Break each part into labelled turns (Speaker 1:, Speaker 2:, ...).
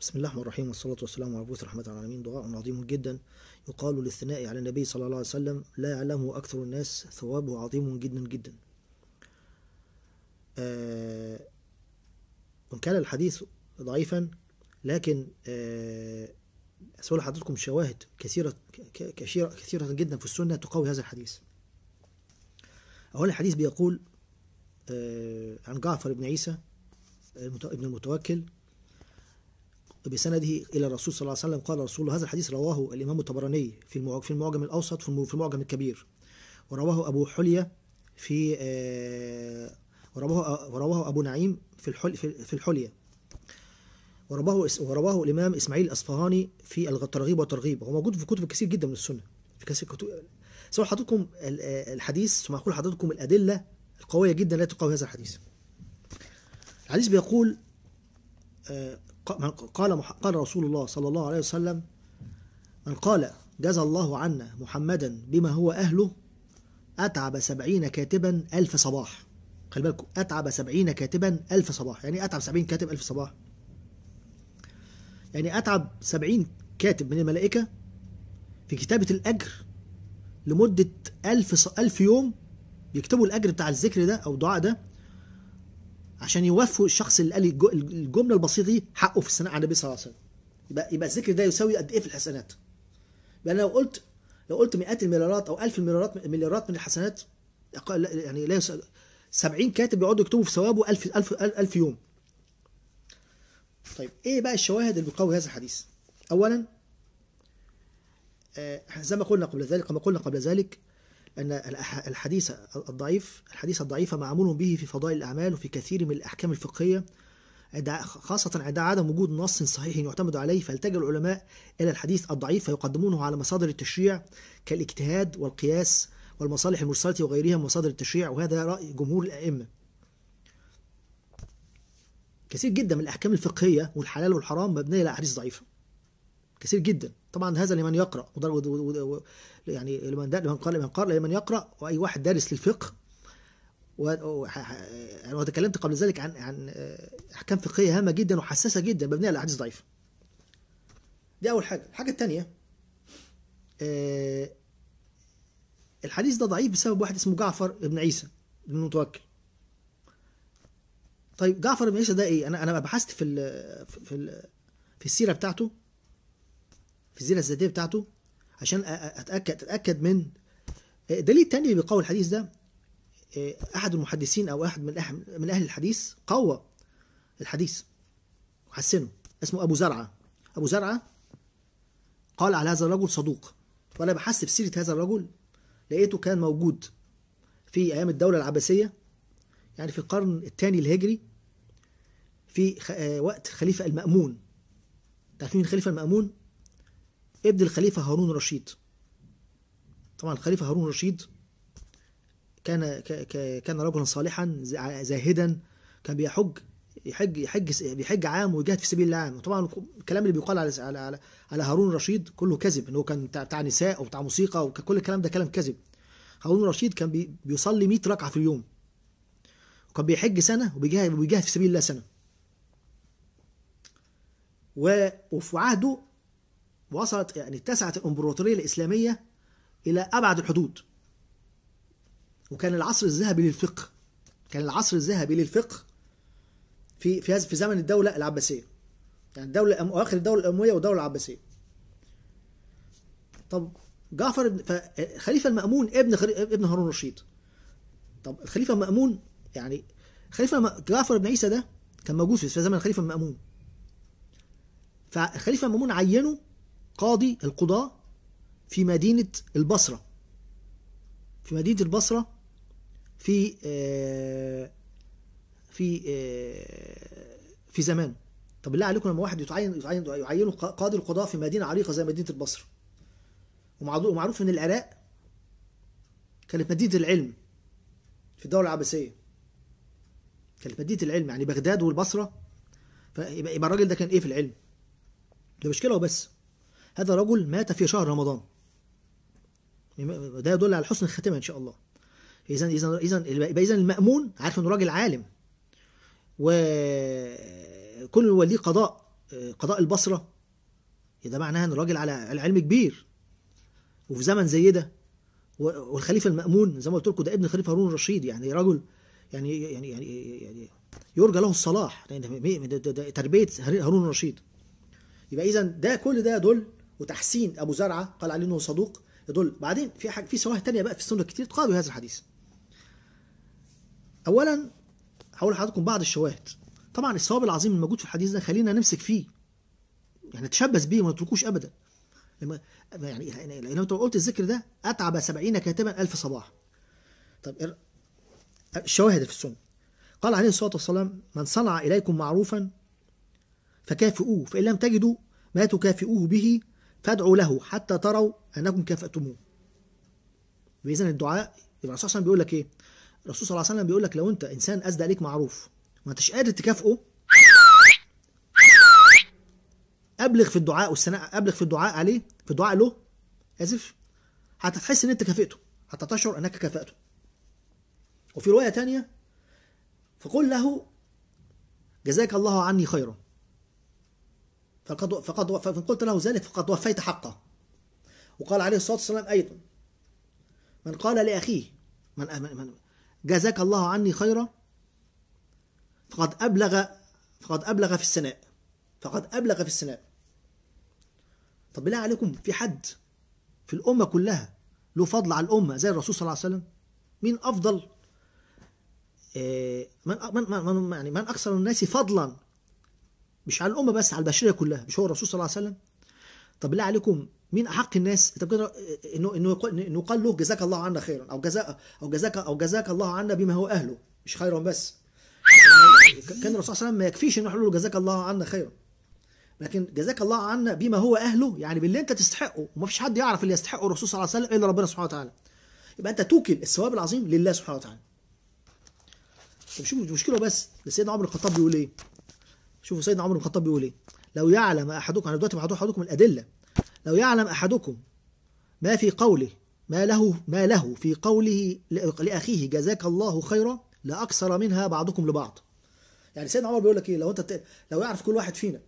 Speaker 1: بسم الله الرحمن الرحيم والصلاة والسلام على مبعوث رحمة العالمين دعاء عظيم جدا يقال للثناء على النبي صلى الله عليه وسلم لا يعلمه أكثر الناس ثوابه عظيم جدا جدا آه وإن كان الحديث ضعيفا لكن آه أسأل حضرتكم شواهد كثيرة كثيرة كثيرة جدا في السنة تقوي هذا الحديث أول الحديث بيقول آه عن جعفر بن عيسى ابن المتوكل بسنده الى الرسول صلى الله عليه وسلم قال رسول هذا الحديث رواه الامام الطبراني في في المعجم الاوسط في المعجم الكبير ورواه ابو حليه في آه، ورواه ورواه ابو نعيم في الحل في الحليه ورواه ورواه الامام اسماعيل الاصفهاني في الترغيب والترغيب هو موجود في كتب كثير جدا من السنه في كثير كتب سواء حضرتكم الحديث ثم اقول لحضرتكم الادله القويه جدا التي تقوي هذا الحديث الحديث بيقول آه، قال قال رسول الله صلى الله عليه وسلم من قال جزى الله عنا محمدا بما هو أهله أتعب سبعين كاتبا ألف صباح خلي بالكم أتعب سبعين كاتبا ألف صباح يعني إيه أتعب سبعين كاتب ألف صباح يعني أتعب سبعين كاتب من الملائكة في كتابة الأجر لمدة ألف, ألف يوم يكتبوا الأجر بتاع الذكر ده أو الدعاء ده عشان يوفوا الشخص اللي قال الجمله البسيطه دي حقه في الثناء على النبي صلى الله عليه وسلم يبقى يبقى الذكر ده يساوي قد ايه في الحسنات يبقى انا لو قلت لو قلت مئات المليارات او ألف المليارات مليارات من الحسنات يعني لا 70 كاتب يقعدوا يكتبوا في ثوابه 1000 1000 1000 يوم طيب ايه بقى الشواهد اللي بتقوي هذا الحديث اولا آه زي ما قلنا قبل ذلك ما قلنا قبل ذلك أن الحديث الضعيف الحديث الضعيف معمول به في فضائل الأعمال وفي كثير من الأحكام الفقهية خاصة عند عدم وجود نص صحيح يعتمد عليه فالتجأ العلماء إلى الحديث الضعيف فيقدمونه على مصادر التشريع كالاجتهاد والقياس والمصالح المرسلة وغيرها من مصادر التشريع وهذا رأي جمهور الأئمة كثير جدا من الأحكام الفقهية والحلال والحرام مبنية على أحاديث ضعيفة كثير جدا طبعا هذا لمن يقرأ وده يعني لمن لمن قال لمن قال لمن يقرأ وأي واحد دارس للفقه يعني وتكلمت قبل ذلك عن عن آه، أحكام فقهية هامة جدا وحساسة جدا مبنية على أحاديث ضعيفة دي أول حاجة الحاجة الثانية آه، الحديث ده ضعيف بسبب واحد اسمه جعفر بن عيسى بن متوكل طيب جعفر بن عيسى ده ايه انا انا بحثت في الـ في الـ في السيره بتاعته في الزيادة الذاتية بتاعته عشان أتأكد أتأكد من آه، دليل تاني بيقوي الحديث ده آه، أحد المحدثين أو أحد من من أهل الحديث قوى الحديث وحسنه اسمه أبو زرعة أبو زرعة قال على هذا الرجل صدوق وأنا بحثت في سيرة هذا الرجل لقيته كان موجود في أيام الدولة العباسية يعني في القرن الثاني الهجري في آه، وقت خليفة المأمون تعرفين الخليفة المأمون ابن الخليفة هارون الرشيد طبعا الخليفة هارون الرشيد كان كان رجلا صالحا زاهدا كان بيحج يحج يحج بيحج عام ويجاهد في سبيل الله عام وطبعا الكلام اللي بيقال على على على هارون الرشيد كله كذب ان هو كان بتاع نساء وبتاع موسيقى وكل الكلام ده كلام كذب هارون الرشيد كان بيصلي 100 ركعه في اليوم وكان بيحج سنه وبيجاهد وبيجاهد في سبيل الله سنه وفي عهده وصلت يعني اتسعت الامبراطوريه الاسلاميه الى ابعد الحدود وكان العصر الذهبي للفقه كان العصر الذهبي للفقه في في في زمن الدوله العباسيه يعني الدوله اواخر الدوله الامويه والدوله العباسيه طب جعفر الخليفه المامون ابن ابن هارون الرشيد طب الخليفه المامون يعني خليفه جعفر بن عيسى ده كان موجود في زمن الخليفه المامون فالخليفه المامون عينه قاضي القضاة في مدينة البصرة في مدينة البصرة في آه، في آه، في زمانه طب بالله عليكم لما واحد يتعين يتعين يعينه قاضي القضاة في مدينة عريقة زي مدينة البصرة ومعروف ان العراق كانت مدينة العلم في الدولة العباسية كانت مدينة العلم يعني بغداد والبصرة فيبقى الراجل ده كان ايه في العلم ده مشكلة وبس هذا رجل مات في شهر رمضان ده يدل على حسن الخاتمه ان شاء الله اذا اذا اذا اذا المامون عارف انه راجل عالم وكل ولي قضاء قضاء البصره ده معناها ان الراجل على علم كبير وفي زمن زي ده والخليفه المامون زي ما قلت لكم ده ابن الخليفه هارون الرشيد يعني رجل يعني يعني يعني, يعني يرجى له الصلاح يعني ده ده ده تربيه هارون الرشيد يبقى اذا ده كل ده يدل وتحسين ابو زرعه قال عليه انه صدوق يدل بعدين في حاجه في شواهد ثانيه بقى في السنه كتير تقابل هذا الحديث اولا هقول لحضراتكم بعض الشواهد طبعا الثواب العظيم الموجود في الحديث ده خلينا نمسك فيه يعني نتشبث بيه وما نتركوش ابدا لما يعني, يعني انت قلت الذكر ده اتعب سبعين كاتبا الف صباح طب الشواهد في السنه قال عليه الصلاه والسلام من صنع اليكم معروفا فكافئوه فان لم تجدوا ما تكافئوه به فادعوا له حتى تروا انكم كافاتموه اذا الدعاء يبقى الرسول صلى الله عليه وسلم بيقول لك ايه الرسول صلى الله عليه وسلم بيقول لك لو انت انسان اسدى عليك معروف ما انتش قادر تكافئه ابلغ في الدعاء والثناء ابلغ في الدعاء عليه في الدعاء له اسف حتى تحس ان انت كافئته حتى تشعر انك كافأته وفي روايه ثانيه فقل له جزاك الله عني خيرا فقد فقد فإن قلت له ذلك فقد وفيت حقه وقال عليه الصلاة والسلام أيضا من قال لأخيه من, من جزاك الله عني خيرا فقد أبلغ فقد أبلغ في السناء فقد أبلغ في السناء طب بالله عليكم في حد في الأمة كلها له فضل على الأمة زي الرسول صلى الله عليه وسلم مين أفضل آه، من من من يعني من أكثر الناس فضلا مش على الامه بس على البشريه كلها مش هو الرسول صلى الله عليه وسلم طب بالله عليكم مين احق الناس طب آه، انه انه انه قال له جزاك الله عنا خيرا او جزاء او جزاك او جزاك الله عنا بما هو اهله مش خيرا بس كان الرسول صلى الله عليه وسلم ما يكفيش انه يقول له جزاك الله عنا خيرا لكن جزاك الله عنا بما هو اهله يعني باللي انت تستحقه وما فيش حد يعرف اللي يستحقه الرسول صلى الله عليه وسلم الا ربنا سبحانه وتعالى يبقى انت توكل الثواب العظيم لله سبحانه وتعالى طب شوف المشكله بس سيدنا عمر الخطاب بيقول ايه شوفوا سيدنا عمر بن الخطاب بيقول ايه لو يعلم احدكم انا دلوقتي بحضر حضرتكم الادله لو يعلم احدكم ما في قوله ما له ما له في قوله لاخيه جزاك الله خيرا لاكثر منها بعضكم لبعض يعني سيدنا عمر بيقول لك ايه لو انت لو يعرف كل واحد فينا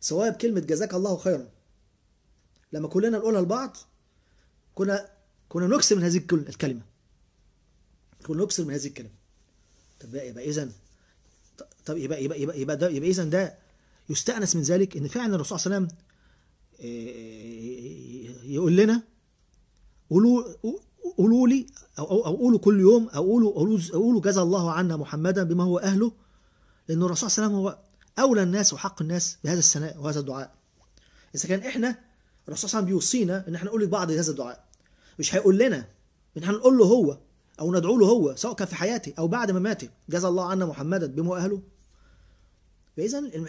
Speaker 1: سواء بكلمه جزاك الله خيرا لما كلنا نقولها لبعض كنا كنا نكسر من هذه الكلمه كنا نكسر من هذه الكلمه طب يبقى اذا طب يبقى يبقى يبقى يبقى, يبقى, يبقى اذا ده يستأنس من ذلك ان فعلا الرسول صلى الله عليه وسلم آه، آه، آه، يقول لنا قولوا قولوا لي او او قولوا كل يوم او قولوا قولوا قولوا جزى الله عنا محمدا بما هو اهله لان الرسول صلى الله عليه وسلم هو اولى الناس وحق الناس بهذا الثناء وهذا الدعاء. اذا كان احنا الرسول صلى الله عليه وسلم بيوصينا ان احنا نقول لبعض هذا الدعاء مش هيقول لنا ان احنا نقول له هو أو ندعو له هو سواء كان في حياته أو بعد مماته ما جزى الله عنا محمدا بما أهله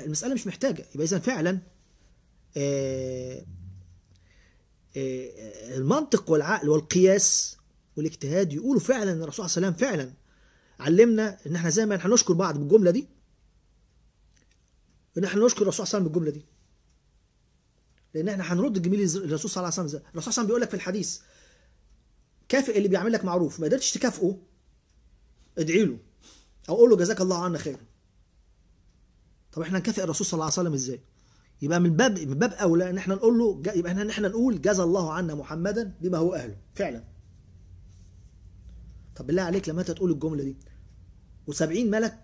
Speaker 1: المسألة مش محتاجة يبقى إذا فعلا آه، آه، المنطق والعقل والقياس والاجتهاد يقولوا فعلا ان الرسول صلى الله عليه وسلم فعلا علمنا ان احنا زي ما احنا نشكر بعض بالجمله دي ان احنا نشكر الرسول صلى الله عليه وسلم بالجمله دي لان احنا هنرد الجميل للرسول صلى الله عليه وسلم الرسول صلى الله عليه وسلم بيقول لك في الحديث كافئ اللي بيعمل لك معروف ما قدرتش تكافئه ادعي له او قول له جزاك الله عنا خير طب احنا نكافئ الرسول صلى الله عليه وسلم ازاي يبقى من باب من باب اولى ان احنا نقول له يبقى احنا احنا نقول جزا الله عنا محمدا بما هو اهله فعلا طب بالله عليك لما انت تقول الجمله دي و70 ملك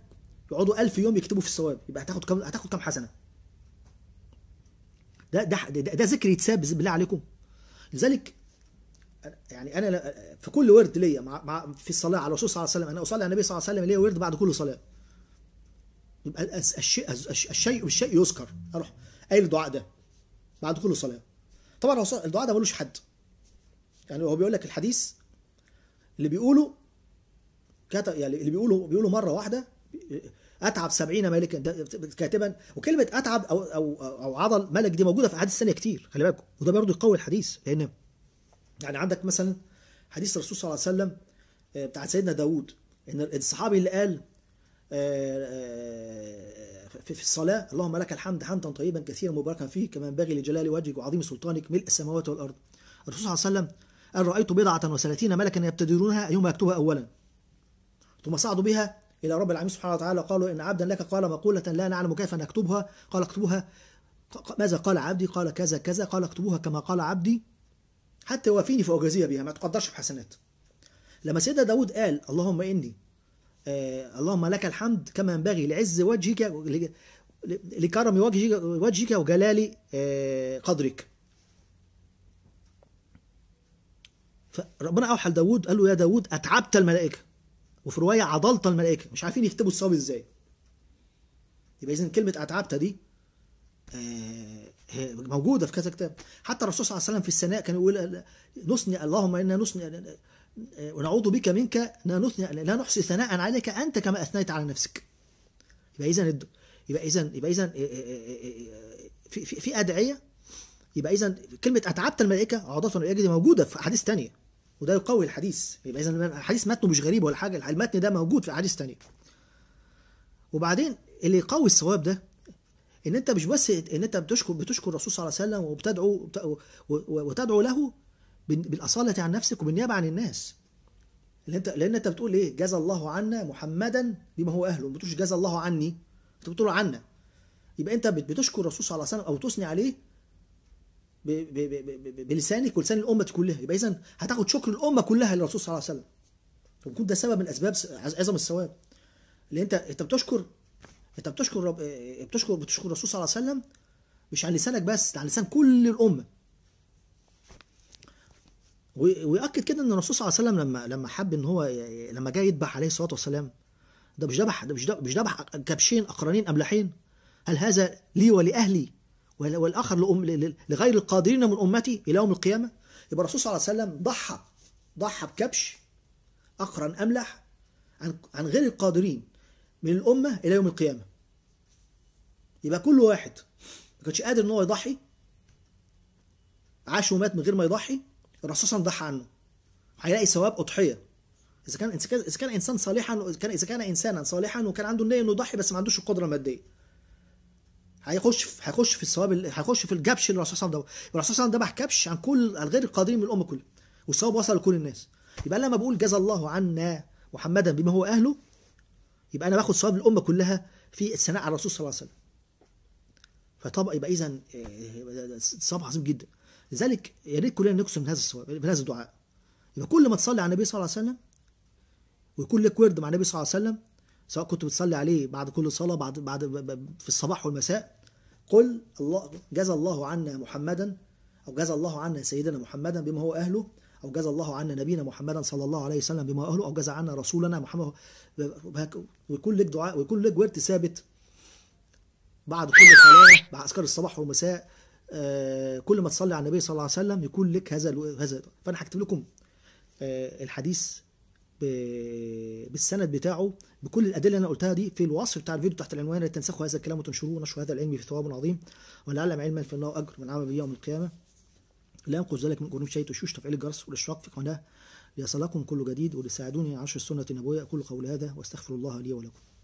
Speaker 1: يقعدوا 1000 يوم يكتبوا في الثواب يبقى هتاخد كم هتاخد كم حسنه ده ده ده, ده ذكر يتساب بالله عليكم لذلك يعني انا في كل ورد ليا مع, في الصلاه على الرسول صلى الله عليه وسلم انا اصلي على النبي صلى الله عليه وسلم ليا ورد بعد كل صلاه يبقى الشيء الشيء بالشيء يذكر اروح قايل الدعاء ده بعد كل صلاه طبعا الدعاء ده ملوش حد يعني هو بيقول لك الحديث اللي بيقوله كتب يعني اللي بيقوله بيقوله مره واحده اتعب سبعين ملكا كاتبا وكلمه اتعب او او او عضل ملك دي موجوده في احاديث ثانيه كتير خلي بالكم وده برضه يقوي الحديث لان يعني عندك مثلا حديث الرسول صلى الله عليه وسلم آه، بتاع سيدنا داوود ان الصحابي اللي قال آه، آه، في الصلاة اللهم لك الحمد حمدا طيبا كثيرا مباركا فيه كما ينبغي لجلال وجهك وعظيم سلطانك ملء السماوات والأرض الرسول صلى الله عليه وسلم قال رأيت بضعة وثلاثين ملكا يبتدرونها أيهما يكتبها أولا ثم صعدوا بها إلى رب العالمين سبحانه وتعالى قالوا إن عبدا لك قال مقولة لا نعلم كيف نكتبها قال اكتبوها ماذا قال عبدي قال كذا كذا قال اكتبوها كما قال عبدي حتى يوافيني فأجازيها بها ما تقدرش بحسنات لما سيدنا داود قال اللهم إني آه اللهم لك الحمد كما ينبغي لعز وجهك لكرم وجهك, وجهك وجلال آه قدرك فربنا أوحى لداود قال له يا داود أتعبت الملائكة وفي رواية عضلت الملائكة مش عارفين يكتبوا الصواب إزاي يبقى إذن كلمة أتعبت دي آه موجوده في كذا كتاب حتى الرسول صلى الله عليه وسلم في الثناء كان يقول نثني اللهم انا نثني ونعوذ بك منك لا نثني لا نحصي ثناء عليك انت كما اثنيت على نفسك يبقى اذا يبقى اذا يبقى اذا إيه، إيه، إيه، في في, في ادعيه يبقى اذا كلمه اتعبت الملائكه الملائكه دي موجوده في احاديث ثانيه وده يقوي الحديث يبقى اذا الحديث متنه مش غريب ولا حاجه المتن ده موجود في احاديث ثانيه وبعدين اللي يقوي الثواب ده ان انت مش بس ان انت بتشكر بتشكر الرسول صلى الله عليه وسلم وبتدعو وتدعو له بالاصاله عن نفسك وبالنيابه عن الناس لان انت لان انت بتقول ايه جزى الله عنا محمدا بما هو اهله ما بتقولش جزى الله عني انت بتقول عنا يبقى انت بتشكر الرسول صلى الله عليه وسلم او تثني عليه بلسانك ولسان الامه كلها يبقى اذا هتاخد شكر الامه كلها للرسول صلى الله عليه وسلم فبيكون ده سبب من اسباب عظم الثواب اللي انت انت بتشكر انت بتشكر رب... بتشكر بتشكر الرسول صلى الله عليه وسلم مش على لسانك بس ده على لسان كل الامه ويؤكد كده ان الرسول صلى الله عليه وسلم لما لما حب ان هو لما جاي يذبح عليه الصلاه والسلام ده مش ذبح ده مش مش ذبح كبشين اقرانين املاحين هل هذا لي ولاهلي والاخر لأم لغير القادرين من امتي الى يوم القيامه يبقى الرسول صلى الله عليه وسلم ضحى ضحى بكبش اقرن املح عن عن غير القادرين من الأمة إلى يوم القيامة يبقى كل واحد ما كانش قادر إن هو يضحي عاش ومات من غير ما يضحي الرسول صلى الله عليه وسلم ضحى عنه هيلاقي ثواب أضحية إذا كان إذا كان إنسان صالحا كان إذا كان إنسانا صالحا وكان عنده النية إنه يضحي بس ما عندوش القدرة المادية هيخش هيخش في الثواب هيخش في الجبش اللي الرسول صلى الله عليه وسلم الرسول صلى الله عليه وسلم ذبح كبش عن كل الغير القادرين من الأمة كلها والثواب وصل لكل الناس يبقى لما بقول جزى الله عنا محمدا بما هو أهله يبقى انا باخد ثواب الامه كلها في الثناء على الرسول صلى الله عليه وسلم فطبق يبقى اذا آه، ثواب عظيم جدا لذلك يا ريت كلنا نكسر من هذا الصواب من هذا الدعاء يبقى كل ما تصلي على النبي صلى الله عليه وسلم ويكون لك ورد مع النبي صلى الله عليه وسلم سواء كنت بتصلي عليه بعد كل صلاه بعد بعد في الصباح والمساء قل الله جزى الله عنا محمدا او جزى الله عنا سيدنا محمدا بما هو اهله أو جزى الله عنا نبينا محمدا صلى الله عليه وسلم بما أهله أو جزى عنا رسولنا محمد ويكون لك دعاء ويكون لك ورد ثابت بعد كل صلاة بعد أذكار الصباح والمساء آه، كل ما تصلي على النبي صلى الله عليه وسلم يكون لك هذا هذا فأنا هكتب لكم آه، الحديث بالسند بتاعه بكل الادله اللي انا قلتها دي في الوصف بتاع الفيديو تحت العنوان لا تنسخوا هذا الكلام وتنشروه ونشروا هذا العلم في ثواب عظيم ولعلم علما فالله اجر من عمل يوم القيامه لا ينقذ ذلك من قرون شيء تشوش تفعيل الجرس والاشراق في قناه ليصلكم كل جديد ولساعدوني عشر السنه النبويه اقول قولي هذا واستغفر الله لي ولكم